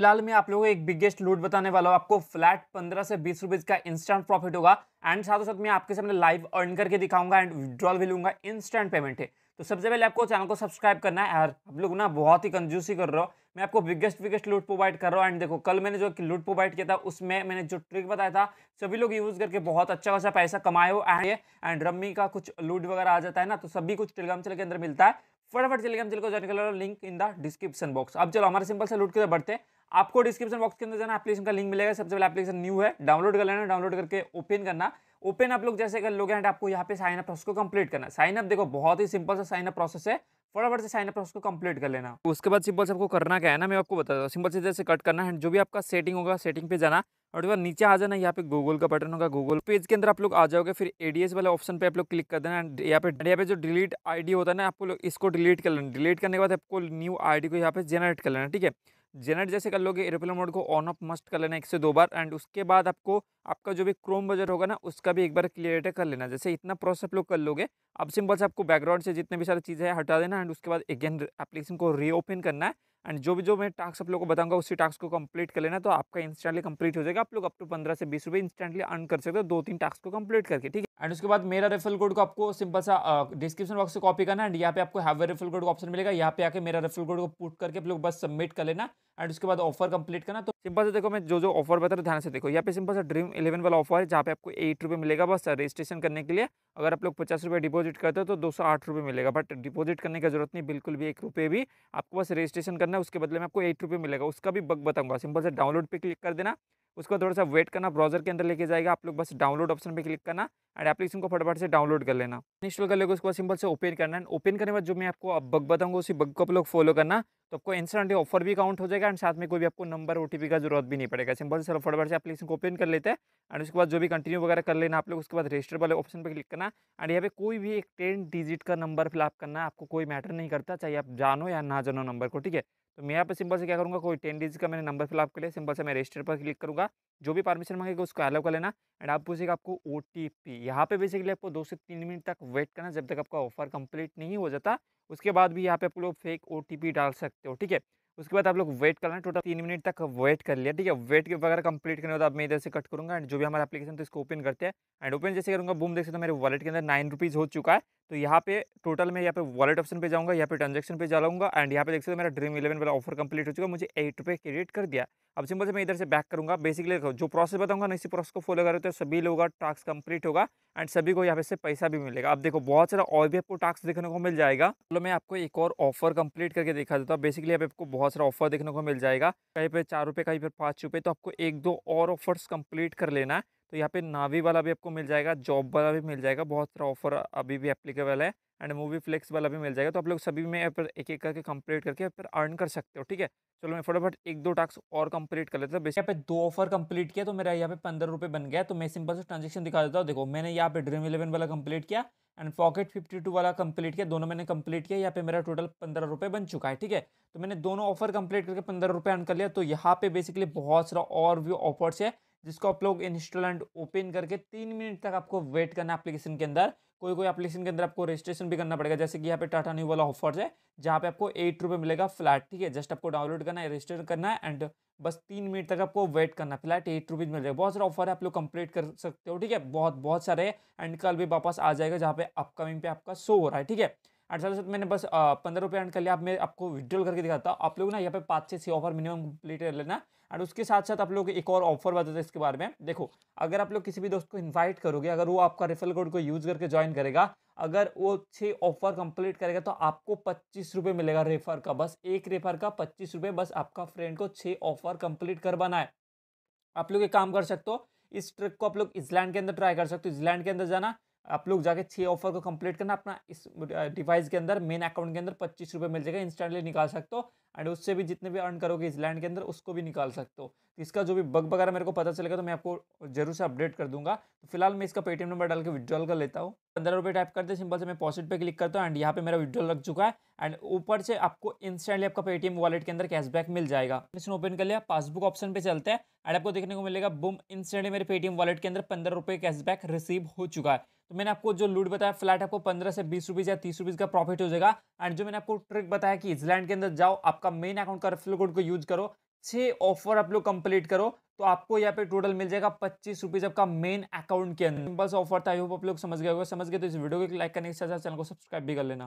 फिलहाल मैं आप लोगों को एक बिगेस्ट लूट बताने वाला हूँ आपको फ्लैट पंद्रह से बीस रुपीज का इंस्टेंट प्रॉफिट होगा एंड साथ साथ मैं आपके सामने लाइव अर्न करके दिखाऊंगा एंड विड्रॉल भी लूंगा इंस्टेंट पेमेंट है तो सबसे पहले आपको चैनल को सब्सक्राइब करना है यार आप लोग ना बहुत ही कंजूसी कर रहा हूँ मैं आपको बिगेस्ट बिगेस्ट लूट प्रोवाइड कर रहा हूँ एंड देखो कल मैंने जो लूट प्रोवाइड किया था उसमें मैंने जो ट्रिक बताया था सभी लोग यूज़ करके बहुत अच्छा खासा पैसा कमाए हो एंड एंड रम्मी का कुछ लूट वगैरह आ जाता है ना तो सभी कुछ टेलीग्राम चैनल के अंदर मिलता है फटाफट हम चैनल को ज्वाइन कर लो link in the description box अब चलो हमारे सिंपल से लूट के बढ़ते हैं आपको डिस्क्रिप्शन बॉक्स के अंदर जाना एप्लीकेशन का लिंक मिलेगा सबसे पहले एप्लीकेशन न्यू है डाउनलोड कर लेना डाउनलोड करके ओपन करना ओपन आप लोग जैसे कर लोगे एंड आपको यहाँ पे साइन अप प्रोसेस को कंप्लीट करना साइन अप देखो बहुत ही सिंपल सा साइन अप प्रोसेस है फटाफट से साइन अप प्रोसेस को कंप्लीट कर लेना उसके बाद सिंपल से आपको करना क्या है ना मैं आपको बता दूँ सिंपल से जैसे कट करना है जो भी आपका सेटिंग होगा सेटिंग पे जाना और उसके बाद नीचे आ जाना यहाँ पे गूगल का बटन होगा गूगल पेज के अंदर आप लोग आ जाओगे फिर एडीएस वाले ऑप्शन पे आप लोग क्लिक कर देना एंड यहाँ पे यहाँ पे जो डिलीट आईडी होता है ना आपको इसको डिलीट कर लेना डिलीट करने के बाद आपको न्यू आईडी को यहाँ पे जनरेट कर लेना ठीक है जेनेट जैसे कर लोगे एरोप्लेन मोड को ऑन ऑफ मस्ट कर लेना एक से दो बार एंड उसके बाद आपको आपका जो भी क्रोम बजर होगा ना उसका भी एक बार क्लियर कर लेना जैसे इतना प्रोसेस आप लोग कर लोगे अब सिंपल से आपको बैकग्राउंड से जितने भी सारी चीज़ें हैं हटा देना एंड उसके बाद अगेन एप्लीकेशन को रीओपन करना है एंड जो भी जो मैं टास्क आप लोग को बताऊंगा उसी टास्क को कंप्लीट कर लेना तो आपका इंस्टेंटली कंप्लीट हो जाएगा आप लोग अप टू पंद्रह से बीस रुपये इंस्टेंटली अर्न कर सकते हो दो तीन टास्क को कंप्लीट करके ठीक है एंड उसके बाद मेरा रेफरल कोड को आपको सिंपल सा डिस्क्रिप्शन बॉक्स से कॉपी करना एंड यहाँ पे आपको हैवे रेफरल कोड का ऑप्शन मिलेगा यहाँ पे आके मेरा रेफरल कोड को पुट करके आप लोग बस सबमिट कर लेना एंड उसके बाद ऑफर कंप्लीट करना तो सिंपल से देखो मैं जो जो ऑफर बता रहा ध्यान से देखो यहाँ पे सिंपल सा ड्रीम इलेवन वाला ऑफर है जहाँ पे आपको एट रुपये मिलेगा बस रजिस्ट्रेशन करने के लिए अगर आप लोग पचास रुपये डिपॉजिट करते हो तो दो सौ आठ रुपये मिलेगा बट डिपॉजिट करने की जरूरत नहीं बिल्कुल भी एक रुपये भी आपको बस रजिस्ट्रेशन करना है उसके बदले में आपको एट रुपये मिलेगा उसका भी बग बताऊंगा सिंपल से डाउनलोड पर क्लिक कर देना उसको थोड़ा सा वेट करना ब्राउजर के अंदर लेके जाएगा आप लोग बस डाउनलोड ऑप्शन पे क्लिक करना एंड एप्लीकेशन को फटाफट से डाउनलोड कर लेना इंस्टॉल कर लेगा उसके बाद सिंपल से ओपन करना एंड ओपन करने के बाद जो मैं आपको अब बग बताऊंगा उसी बग को आप लोग फॉलो करना तो आपको इंस्टेंटली ऑफर भी काउंट हो जाएगा एंड साथ में कोई भी आपको नंबर ओ का जरूरत भी नहीं पड़ेगा सिंपल से फटाफट से एप्लीकेशन को ओपन कर लेते हैं एंड उसके बाद जो भी कंटिन्यू वगैरह कर लेना आप लोग उसके बाद रजिस्टर वाले ऑप्शन पर क्लिक करना एंड यहाँ पे कोई भी एक टेन डिजिट का नंबर फिलअप करना आपको कोई मैटर नहीं करता चाहे आप जानो या ना जानो नंबर को ठीक है तो मैं यहाँ पर सिंपल से क्या करूँगा कोई टेन डिजिट का मैंने नंबर फिल आपके लिए सिंपल से मैं रजिस्टर पर क्लिक करूँगा जो भी परमिशन मांगेगा उसको अलाउ कर लेना एंड आप पूछेगा आपको ओ टी पी यहाँ पर बेसिकली आपको दो से तीन मिनट तक वेट करना जब तक आपका ऑफर कंप्लीट नहीं हो जाता उसके बाद भी यहाँ पे आप लोग फेक ओ टी पी डाल सकते हो ठीक है उसके बाद आप लोग वेट कर हैं टोटल तीन मिनट तक वेट कर लिया ठीक है वेट के वगैरह कंप्लीट करने के बाद मैं इधर से कट करूँगा एंड जो भी हमारा एप्लीकेशन तो इसको ओपन करते हैं एंड ओपन जैसे करूँगा बूम देख सकते हो मेरे वॉलेट के अंदर नाइन रुपीज़ हो चुका है तो यहाँ पे टोटल मैं यहाँ पे वॉलेट ऑप्शन पे जाऊँगा यहाँ पे ट्रांजेक्शन पे जाऊँगा एंड यहाँ पे देख सकते हो मेरा ड्रीम इलेवन वाला ऑफर कंप्लीट हो चुका मुझे एट रुपये क्रिएट कर दिया अब सिंपल से मैं इधर से बैक करूँगा बेसिकली जो प्रोसेस बताऊँगा ना इसी प्रोसेस को फॉलो करते हो तो सभी लोगों का टास्क कंप्लीट होगा एंड सभी को यहाँ पे से पैसा भी मिलेगा अब देखो बहुत सारा और भी आपको टास्क देखने को मिल जाएगा मतलब मैं आपको एक और ऑफर कंप्लीट करके दिखा देता हूँ बेसिकली आपको बहुत बहुत सारा ऑफर देखने को मिल जाएगा कहीं पर चार रुपये कहीं पर पाँच रुपये तो आपको एक दो और ऑफर्स कंप्लीट कर लेना है तो यहाँ पे नावी वाला भी आपको मिल जाएगा जॉब वाला भी मिल जाएगा बहुत सारा ऑफर अभी भी एप्लीकेबल है एंड मूवी फ्लेक्स वाला भी मिल जाएगा तो आप लोग सभी में पर एक एक करके कंप्लीट करके फिर अर्न कर सकते हो ठीक है चलो मैं फटाफट एक दो टास्क और कंप्लीट कर लेता हूँ यहाँ पे दो ऑफर कंप्लीट किया तो मेरा यहाँ पे पंद्रह रुपये बन गया तो मैं सिंपल से ट्रांजेक्शन दिखा देता हूँ देखो मैंने यहाँ पे ड्रीम इलेवन वाला कंप्लीट किया एंड पॉकेट फिफ्टी टू वाला कंप्लीट किया दोनों मैंने कंप्लीट किया यहाँ पे मेरा टोटल पंद्रह रुपये बन चुका है ठीक है तो मैंने दोनों ऑफर कंप्लीट करके पंद्रह रुपये अर्न कर लिया तो यहाँ पे बेसिकली बहुत सारा और भी ऑफर्स है जिसको आप लोग एंड ओपन करके तीन मिनट तक आपको वेट करना एप्लीकेशन के अंदर कोई कोई एप्लीकेशन के अंदर आपको रजिस्ट्रेशन भी करना पड़ेगा जैसे कि यहाँ पे टाटा न्यू वाला ऑफर्स है जहाँ पे आपको एट रुपये मिलेगा फ्लैट ठीक है जस्ट आपको डाउनलोड करना है रजिस्टर करना है एंड बस तीन मिनट तक आपको वेट करना फ्लैट एट रुपीज़ मिल जाएगा बहुत सारे ऑफर है आप लोग कंप्लीट कर सकते हो ठीक है बहुत बहुत सारे एंड कल भी वापस आ जाएगा जहाँ पे अपकमिंग पे आपका शो हो रहा है ठीक है अठारह सौ मैंने बस पंद्रह रुपये एंड कर लिया अब मैं आपको विड्रॉल करके दिखाता हूँ आप लोग ना यहाँ पे पाँच से छः ऑफर मिनिमम कम्प्लीट कर लेना एंड उसके साथ साथ आप लोग एक और ऑफर बताते हैं इसके बारे में देखो अगर आप लोग किसी भी दोस्त को इन्वाइट करोगे अगर वो आपका रेफरल कोड को यूज़ करके ज्वाइन करेगा अगर वो छः ऑफर कम्प्लीट करेगा तो आपको पच्चीस मिलेगा रेफर का बस एक रेफर का पच्चीस बस आपका फ्रेंड को छः ऑफर कम्प्लीट करवाना है आप लोग एक काम कर सकते हो इस ट्रिक को आप लोग इजलैंड के अंदर ट्राई कर सकते हो इजलैंड के अंदर जाना आप लोग जाके छः ऑफर को कंप्लीट करना अपना इस डिवाइस के अंदर मेन अकाउंट के अंदर पच्चीस रुपये मिल जाएगा इंस्टेंटली निकाल सकते हो एंड उससे भी जितने भी अर्न करोगे इस लैंड के अंदर उसको भी निकाल सकते हो तो इसका जो भी बग वगैरह मेरे को पता चलेगा तो मैं आपको जरूर से अपडेट कर दूंगा तो फिलहाल मैं इसका पेटीएम नंबर डाल के विड्रॉल कर लेता हूँ पंद्रह रुपये टाइप करते सिंपल से मैं पॉसिट पे क्लिक करता हूँ एंड यहाँ पे मेरा विड्रॉल लग चुका है एंड ऊपर से आपको इंस्टेंटली आपका पेटीएम वॉलेट के अंदर कैशबैक मिल जाएगा इसने ओपन कर लिया पासबुक ऑप्शन पे चलते हैं एंड आपको देखने को मिलेगा बुम इंस्टेंटली मेरे पेटीएम वॉलेट के अंदर पंद्रह रुपये कैशबैक रिसीव हो चुका है तो मैंने आपको जो लूट बताया फ्लैट आपको पंद्रह से बीस रुपीज़ या तीस रुपीज़ का प्रॉफिट हो जाएगा एंड जो मैंने आपको ट्रिक बताया कि इजलैंड के अंदर जाओ आपका आपका मेन अकाउंट का रेफरल कोड को यूज करो छः ऑफर आप लोग कंप्लीट करो तो आपको यहाँ पे टोटल मिल जाएगा पच्चीस रुपीज आपका मेन अकाउंट के अंदर बस ऑफर था आई होप आप लोग समझ गए समझ गए तो इस वीडियो को लाइक करने के साथ साथ चैनल को सब्सक्राइब भी कर लेना